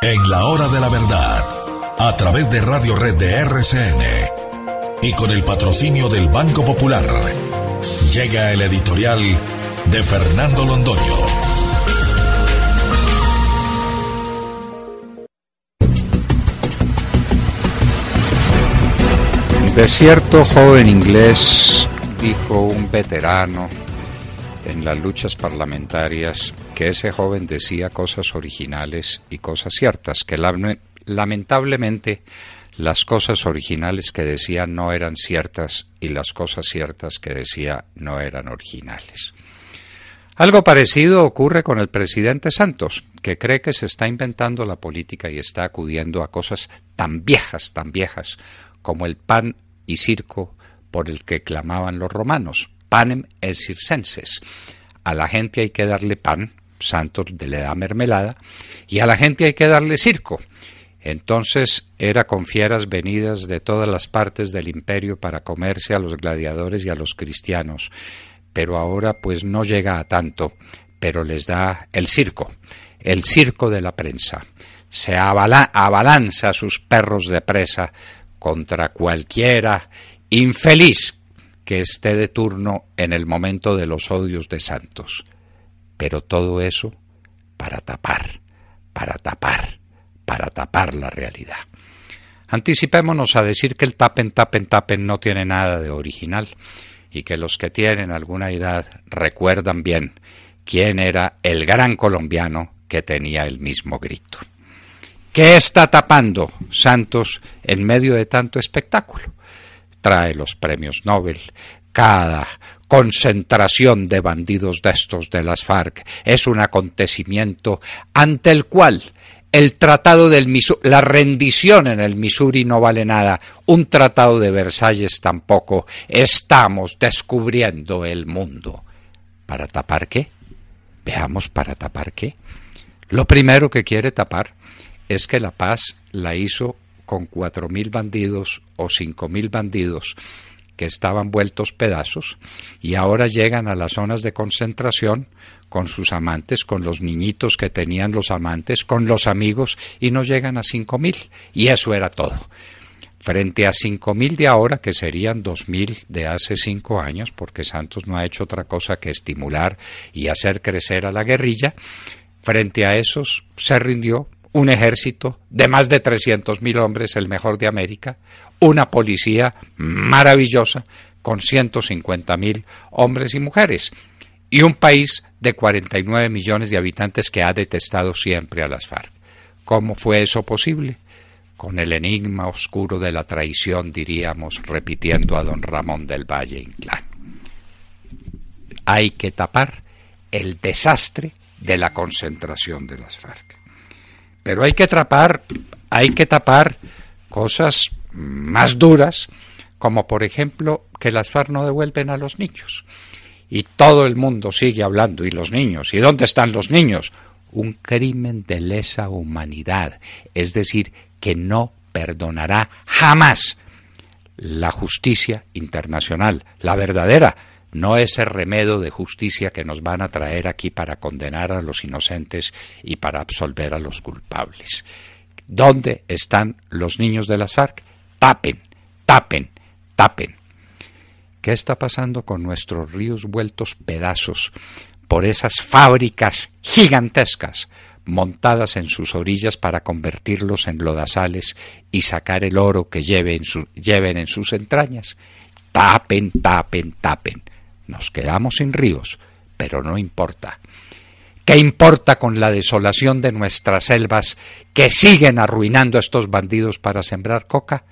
En la hora de la verdad, a través de Radio Red de RCN y con el patrocinio del Banco Popular, llega el editorial de Fernando Londoño. De cierto joven inglés, dijo un veterano en las luchas parlamentarias que ese joven decía cosas originales y cosas ciertas, que lamentablemente las cosas originales que decía no eran ciertas y las cosas ciertas que decía no eran originales. Algo parecido ocurre con el presidente Santos, que cree que se está inventando la política y está acudiendo a cosas tan viejas, tan viejas, como el pan y circo por el que clamaban los romanos, panem es circenses. A la gente hay que darle pan, Santos le da mermelada, y a la gente hay que darle circo. Entonces era con fieras venidas de todas las partes del imperio para comerse a los gladiadores y a los cristianos, pero ahora pues no llega a tanto, pero les da el circo, el circo de la prensa. Se abalanza a sus perros de presa contra cualquiera infeliz que esté de turno en el momento de los odios de santos. Pero todo eso para tapar, para tapar, para tapar la realidad. Anticipémonos a decir que el tapen, tapen, tapen no tiene nada de original y que los que tienen alguna edad recuerdan bien quién era el gran colombiano que tenía el mismo grito. ¿Qué está tapando Santos en medio de tanto espectáculo? trae los premios Nobel. Cada concentración de bandidos de estos de las FARC es un acontecimiento ante el cual el tratado del Missouri, la rendición en el Missouri no vale nada, un tratado de Versalles tampoco. Estamos descubriendo el mundo. ¿Para tapar qué? Veamos para tapar qué. Lo primero que quiere tapar es que la paz la hizo con cuatro mil bandidos o cinco mil bandidos que estaban vueltos pedazos y ahora llegan a las zonas de concentración con sus amantes, con los niñitos que tenían los amantes, con los amigos y no llegan a cinco mil y eso era todo. Frente a cinco mil de ahora, que serían dos mil de hace cinco años, porque Santos no ha hecho otra cosa que estimular y hacer crecer a la guerrilla, frente a esos se rindió un ejército de más de 300.000 hombres, el mejor de América, una policía maravillosa con 150.000 hombres y mujeres y un país de 49 millones de habitantes que ha detestado siempre a las FARC. ¿Cómo fue eso posible? Con el enigma oscuro de la traición, diríamos, repitiendo a don Ramón del Valle Inclán. Hay que tapar el desastre de la concentración de las FARC. Pero hay que tapar, hay que tapar cosas más duras, como por ejemplo que las FARC no devuelven a los niños. Y todo el mundo sigue hablando, y los niños, ¿y dónde están los niños? Un crimen de lesa humanidad, es decir, que no perdonará jamás la justicia internacional, la verdadera, no ese remedo de justicia que nos van a traer aquí para condenar a los inocentes y para absolver a los culpables. ¿Dónde están los niños de las FARC? Tapen, tapen, tapen. ¿Qué está pasando con nuestros ríos vueltos pedazos por esas fábricas gigantescas montadas en sus orillas para convertirlos en lodazales y sacar el oro que lleven, lleven en sus entrañas? Tapen, tapen, tapen. Nos quedamos sin ríos, pero no importa. ¿Qué importa con la desolación de nuestras selvas que siguen arruinando a estos bandidos para sembrar coca?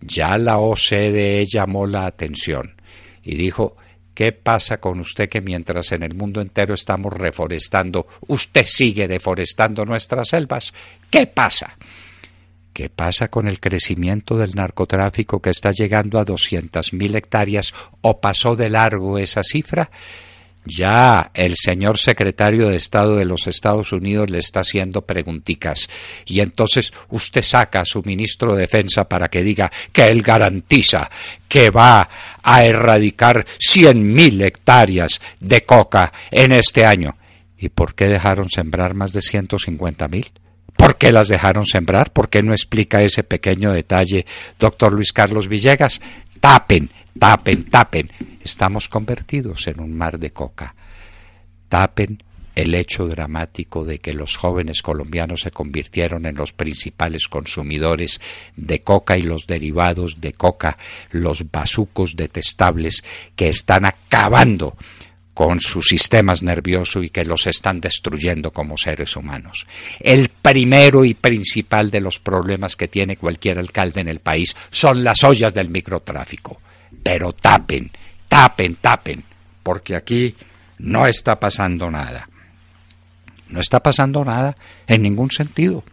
Ya la OCDE llamó la atención y dijo ¿Qué pasa con usted que mientras en el mundo entero estamos reforestando, usted sigue deforestando nuestras selvas? ¿Qué pasa? ¿Qué pasa con el crecimiento del narcotráfico que está llegando a 200.000 hectáreas o pasó de largo esa cifra? Ya el señor secretario de Estado de los Estados Unidos le está haciendo pregunticas. Y entonces usted saca a su ministro de Defensa para que diga que él garantiza que va a erradicar 100.000 hectáreas de coca en este año. ¿Y por qué dejaron sembrar más de 150.000? ¿Por qué las dejaron sembrar? ¿Por qué no explica ese pequeño detalle, doctor Luis Carlos Villegas? Tapen, tapen, tapen. Estamos convertidos en un mar de coca. Tapen el hecho dramático de que los jóvenes colombianos se convirtieron en los principales consumidores de coca y los derivados de coca, los bazucos detestables que están acabando con sus sistemas nerviosos y que los están destruyendo como seres humanos. El primero y principal de los problemas que tiene cualquier alcalde en el país son las ollas del microtráfico. Pero tapen, tapen, tapen, porque aquí no está pasando nada. No está pasando nada en ningún sentido.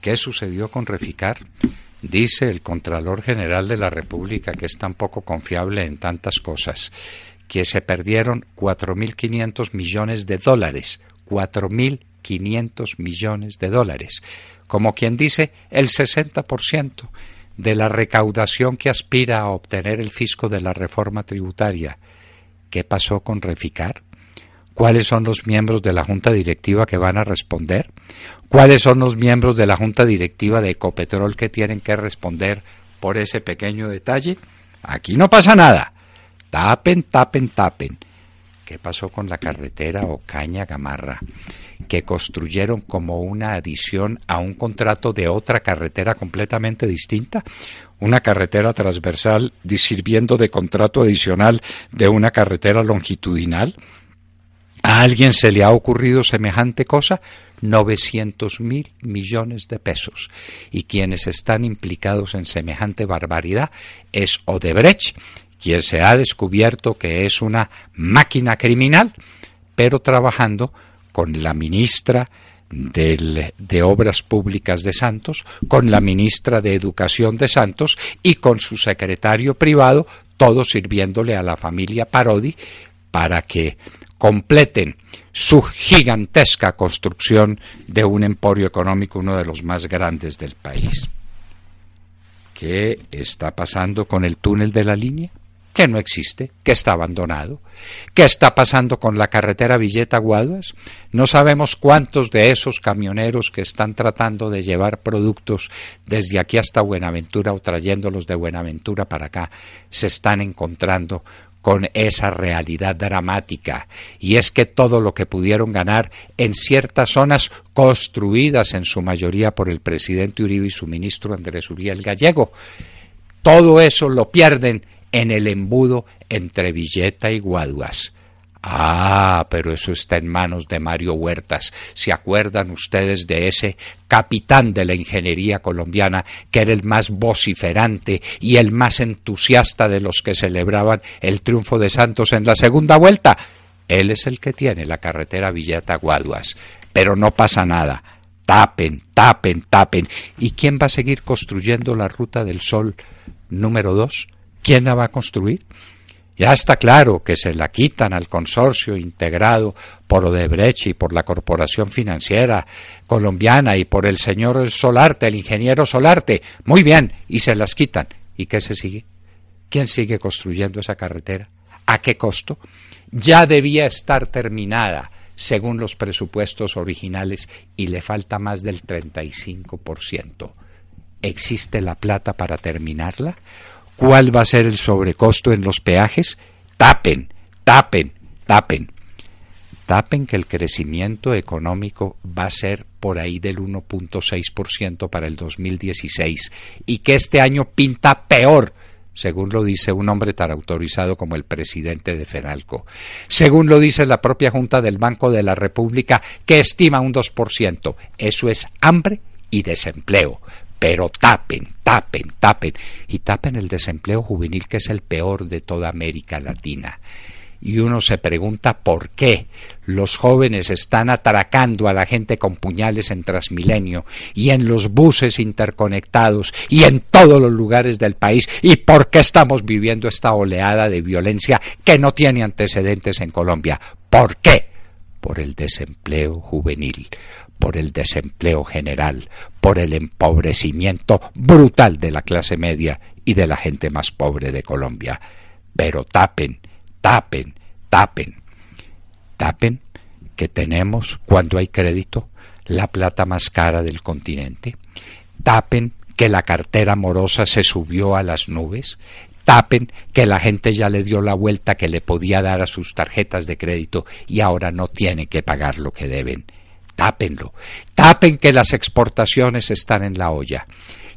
¿Qué sucedió con Reficar? Dice el Contralor General de la República que es tan poco confiable en tantas cosas que se perdieron 4.500 millones de dólares, 4.500 millones de dólares, como quien dice el 60% de la recaudación que aspira a obtener el fisco de la reforma tributaria. ¿Qué pasó con Reficar? ¿Cuáles son los miembros de la Junta Directiva que van a responder? ¿Cuáles son los miembros de la Junta Directiva de Ecopetrol que tienen que responder por ese pequeño detalle? Aquí no pasa nada. Tapen, tapen, tapen. ¿Qué pasó con la carretera Ocaña Gamarra? Que construyeron como una adición a un contrato de otra carretera completamente distinta, una carretera transversal sirviendo de contrato adicional de una carretera longitudinal. ¿A alguien se le ha ocurrido semejante cosa? 900 mil millones de pesos. Y quienes están implicados en semejante barbaridad es Odebrecht quien se ha descubierto que es una máquina criminal, pero trabajando con la ministra de Obras Públicas de Santos, con la ministra de Educación de Santos y con su secretario privado, todo sirviéndole a la familia Parodi para que completen su gigantesca construcción de un emporio económico, uno de los más grandes del país. ¿Qué está pasando con el túnel de la línea? que no existe, que está abandonado. ¿Qué está pasando con la carretera Villeta Guaduas? No sabemos cuántos de esos camioneros que están tratando de llevar productos desde aquí hasta Buenaventura o trayéndolos de Buenaventura para acá se están encontrando con esa realidad dramática, y es que todo lo que pudieron ganar en ciertas zonas construidas en su mayoría por el presidente Uribe y su ministro Andrés Uriel Gallego, todo eso lo pierden en el embudo entre Villeta y Guaduas. Ah, pero eso está en manos de Mario Huertas. ¿Se acuerdan ustedes de ese capitán de la ingeniería colombiana que era el más vociferante y el más entusiasta de los que celebraban el triunfo de Santos en la segunda vuelta? Él es el que tiene la carretera Villeta-Guaduas. Pero no pasa nada. Tapen, tapen, tapen. ¿Y quién va a seguir construyendo la Ruta del Sol número dos? ¿Quién la va a construir? Ya está claro que se la quitan al consorcio integrado por Odebrecht y por la Corporación Financiera Colombiana y por el señor Solarte, el ingeniero Solarte. Muy bien, y se las quitan. ¿Y qué se sigue? ¿Quién sigue construyendo esa carretera? ¿A qué costo? Ya debía estar terminada según los presupuestos originales y le falta más del 35%. ¿Existe la plata para terminarla? cuál va a ser el sobrecosto en los peajes, tapen, tapen, tapen. Tapen que el crecimiento económico va a ser por ahí del 1.6% para el 2016 y que este año pinta peor, según lo dice un hombre tan autorizado como el presidente de Fenalco. Según lo dice la propia Junta del Banco de la República, que estima un 2%. Eso es hambre y desempleo pero tapen, tapen, tapen, y tapen el desempleo juvenil que es el peor de toda América Latina. Y uno se pregunta por qué los jóvenes están atracando a la gente con puñales en Transmilenio y en los buses interconectados y en todos los lugares del país y por qué estamos viviendo esta oleada de violencia que no tiene antecedentes en Colombia. ¿Por qué? Por el desempleo juvenil por el desempleo general, por el empobrecimiento brutal de la clase media y de la gente más pobre de Colombia. Pero tapen, tapen, tapen. Tapen que tenemos cuando hay crédito la plata más cara del continente. Tapen que la cartera morosa se subió a las nubes. Tapen que la gente ya le dio la vuelta que le podía dar a sus tarjetas de crédito y ahora no tiene que pagar lo que deben tápenlo, tapen que las exportaciones están en la olla,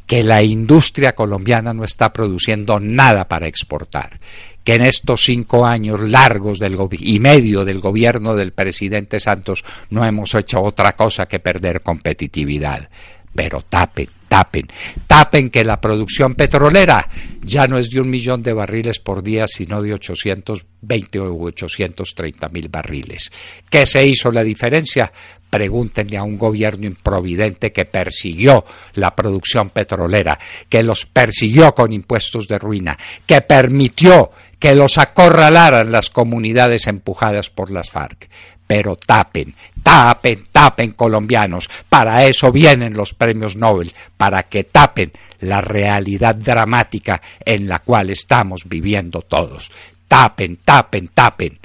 que la industria colombiana no está produciendo nada para exportar, que en estos cinco años largos y medio del gobierno del presidente Santos no hemos hecho otra cosa que perder competitividad, pero tapen tapen. Tapen que la producción petrolera ya no es de un millón de barriles por día, sino de 820 o 830 mil barriles. ¿Qué se hizo la diferencia? Pregúntenle a un gobierno improvidente que persiguió la producción petrolera, que los persiguió con impuestos de ruina, que permitió que los acorralaran las comunidades empujadas por las FARC pero tapen, tapen, tapen colombianos. Para eso vienen los premios Nobel, para que tapen la realidad dramática en la cual estamos viviendo todos. Tapen, tapen, tapen.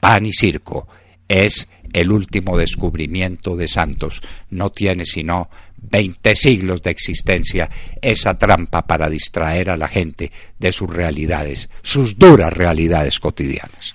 Pan y circo es el último descubrimiento de Santos. No tiene sino veinte siglos de existencia esa trampa para distraer a la gente de sus realidades, sus duras realidades cotidianas.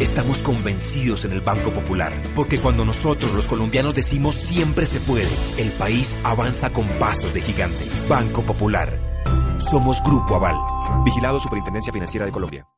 Estamos convencidos en el Banco Popular, porque cuando nosotros los colombianos decimos siempre se puede, el país avanza con pasos de gigante. Banco Popular. Somos Grupo Aval. Vigilado Superintendencia Financiera de Colombia.